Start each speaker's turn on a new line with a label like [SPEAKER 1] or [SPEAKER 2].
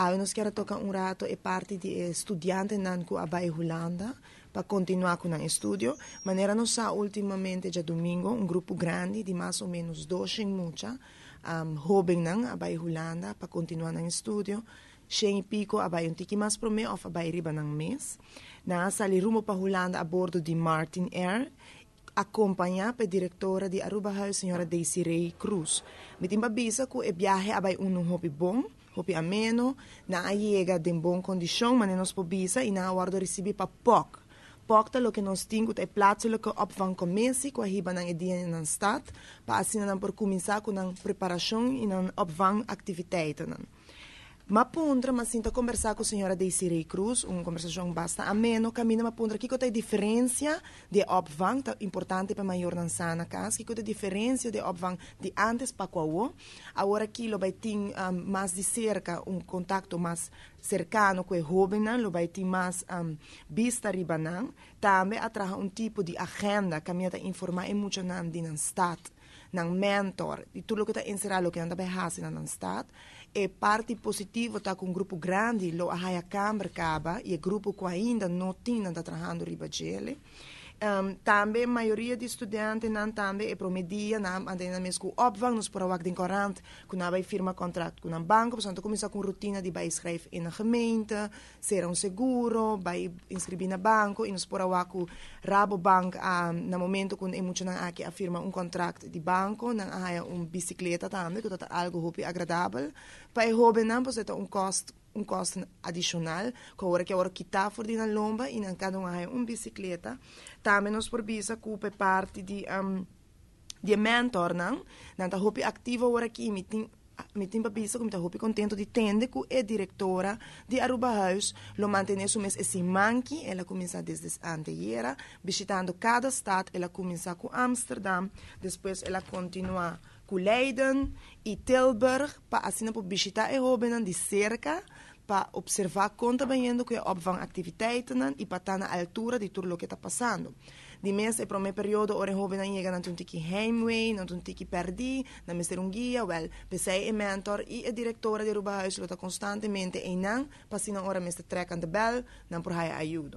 [SPEAKER 1] Algunos ah, quero tocar um rato e é parte de estudiante na abai Holanda para continuar com o estudio. Mas não só ultimamente já domingo um grupo grande de mais ou menos dos em mucha um, joven nan abai Holanda para continuar el estudo cheio e pico abai un tiki más prome ou abai riba nan mês Na sali rumo para Holanda a bordo de Martin Air acompanhada pela diretora de Aruba House, senhora Daisy Ray Cruz. Me timbabisa que o viagem vai um hobby bom, hobby ameno, na chega de bom condição, mas nós pobisa e na hora de receber para pouco. Porta lo que nós temos é plaatselijke opvang commissie, com a riba na idee na stad, para assim não por começar com a preparação e na opvang atividades. Mapundra, mas sinto a conversar com a senhora Deisirei Cruz, uma conversação basta ameno, caminho Mapundra, que que tem diferença de Obvang, tá importante para maior dançar na casa, que que tem diferença de Obvang de antes para qual agora aquilo vai ter um, ah, mais de cerca, um contato mais cercano com a jovem, né? lo vai ter mais um, ah, vista ribanã, né? também atrai um tipo de agenda, caminha a informar e muito não de não estado ng mentor. Itulo kita insira lo kinanda behasi na ng stat. E parte positivo ta con gruppo grande lo ahaya camber caba e gruppo qua inda no tinda da trahando ribagele. Um, ehm, também a maioria de estudantes não também é prometia, não ainda mesmo nos por awak din korant, que não vai firma contrato com um banco, por portanto começa com rotina de vai escrever na gemeente, ser um seguro, vai inscrever na banco, e nos por awak o Rabobank, um, no ehm, momento quando é muito não aqui a firma um contrato de banco, não há uma bicicleta também, que é tota algo muito agradável, para o jovem não, pois é um custo um custo adicional, que agora ora kita a dina lomba in cada um uma bicicleta. Também nos provisa cupe parte de um, de mentor, não? Nanta roupa ativa agora aqui, tem para babisa como a roupa contento de tende que é diretora de Aruba House, lo mantém esse mês esse manki, ela começa desde anteira, visitando cada estado, ela começa com Amsterdã, depois ela continua ku Leiden e Tilburg para assinar para visitar e Robben de cerca para observar conta bem que obvan atividades e para estar na altura de tudo o que está passando. De mês é para o meu período, ora jovem não chega, não tem que heimweh, não tem que perdi, não me ser um guia, well, pensei é mentor e a diretora de Ruba Huis está constantemente e não, para assim não ora me se trecan bem, não por aí ajudo.